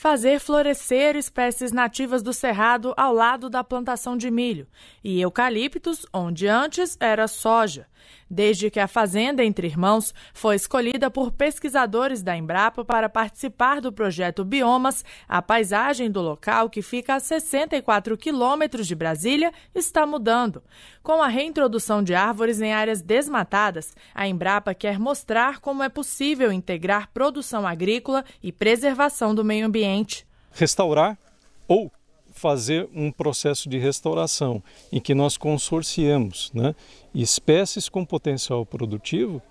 fazer florescer espécies nativas do cerrado ao lado da plantação de milho e eucaliptos, onde antes era soja. Desde que a fazenda Entre Irmãos foi escolhida por pesquisadores da Embrapa para participar do projeto Biomas, a paisagem do local, que fica a 64 quilômetros de Brasília, está mudando. Com a reintrodução de árvores em áreas desmatadas, a Embrapa quer mostrar como é possível integrar produção agrícola e preservação do meio ambiente. Restaurar ou fazer um processo de restauração em que nós consorciamos né, espécies com potencial produtivo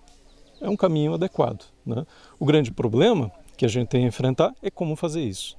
é um caminho adequado. Né? O grande problema que a gente tem a enfrentar é como fazer isso.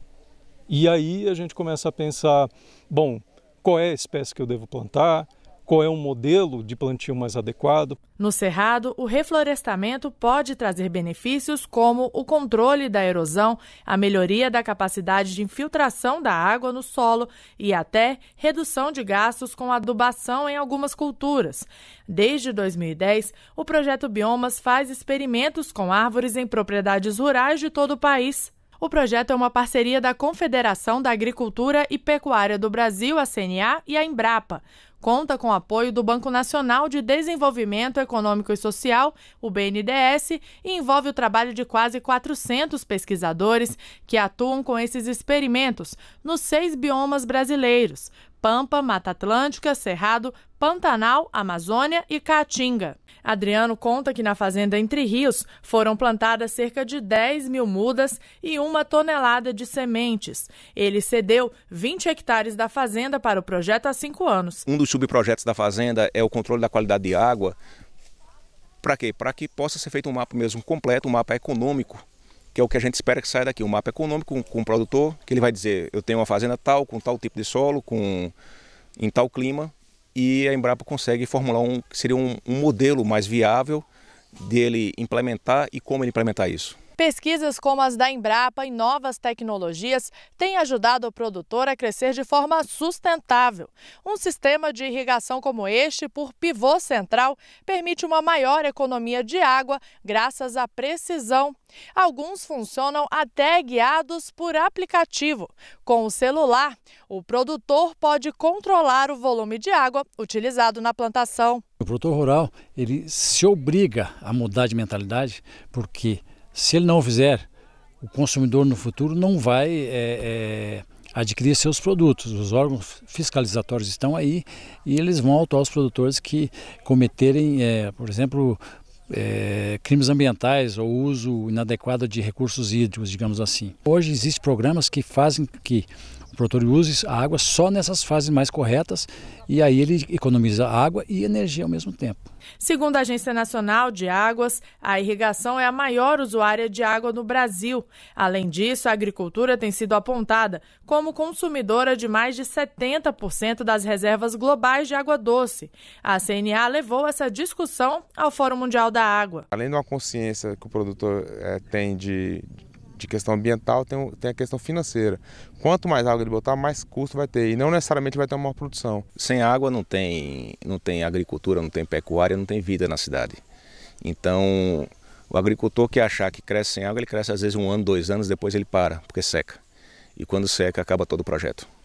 E aí a gente começa a pensar, bom, qual é a espécie que eu devo plantar, qual é o modelo de plantio mais adequado. No Cerrado, o reflorestamento pode trazer benefícios como o controle da erosão, a melhoria da capacidade de infiltração da água no solo e até redução de gastos com adubação em algumas culturas. Desde 2010, o projeto Biomas faz experimentos com árvores em propriedades rurais de todo o país. O projeto é uma parceria da Confederação da Agricultura e Pecuária do Brasil, a CNA, e a Embrapa conta com o apoio do Banco Nacional de Desenvolvimento Econômico e Social, o BNDES, e envolve o trabalho de quase 400 pesquisadores que atuam com esses experimentos nos seis biomas brasileiros: Pampa, Mata Atlântica, Cerrado, Pantanal, Amazônia e Caatinga. Adriano conta que na fazenda Entre Rios foram plantadas cerca de 10 mil mudas e uma tonelada de sementes. Ele cedeu 20 hectares da fazenda para o projeto há cinco anos. Um dos subprojetos da fazenda é o controle da qualidade de água. Para quê? Para que possa ser feito um mapa mesmo completo, um mapa econômico, que é o que a gente espera que saia daqui. Um mapa econômico com, com o produtor, que ele vai dizer, eu tenho uma fazenda tal, com tal tipo de solo, com em tal clima, e a Embrapa consegue formular um, seria um, um modelo mais viável dele implementar e como ele implementar isso. Pesquisas como as da Embrapa em novas tecnologias têm ajudado o produtor a crescer de forma sustentável. Um sistema de irrigação como este, por pivô central, permite uma maior economia de água graças à precisão. Alguns funcionam até guiados por aplicativo. Com o celular, o produtor pode controlar o volume de água utilizado na plantação. O produtor rural ele se obriga a mudar de mentalidade porque se ele não o fizer, o consumidor no futuro não vai é, é, adquirir seus produtos. Os órgãos fiscalizatórios estão aí e eles vão autuar os produtores que cometerem, é, por exemplo, é, crimes ambientais ou uso inadequado de recursos hídricos, digamos assim. Hoje existem programas que fazem que o produtor usa a água só nessas fases mais corretas e aí ele economiza água e energia ao mesmo tempo. Segundo a Agência Nacional de Águas, a irrigação é a maior usuária de água no Brasil. Além disso, a agricultura tem sido apontada como consumidora de mais de 70% das reservas globais de água doce. A CNA levou essa discussão ao Fórum Mundial da Água. Além de uma consciência que o produtor é, tem de, de questão ambiental, tem, tem a questão financeira. Quanto mais água ele botar, mais custo vai ter. E não necessariamente vai ter uma maior produção. Sem água não tem, não tem agricultura, não tem pecuária, não tem vida na cidade. Então, o agricultor que achar que cresce sem água, ele cresce às vezes um ano, dois anos, depois ele para, porque seca. E quando seca, acaba todo o projeto.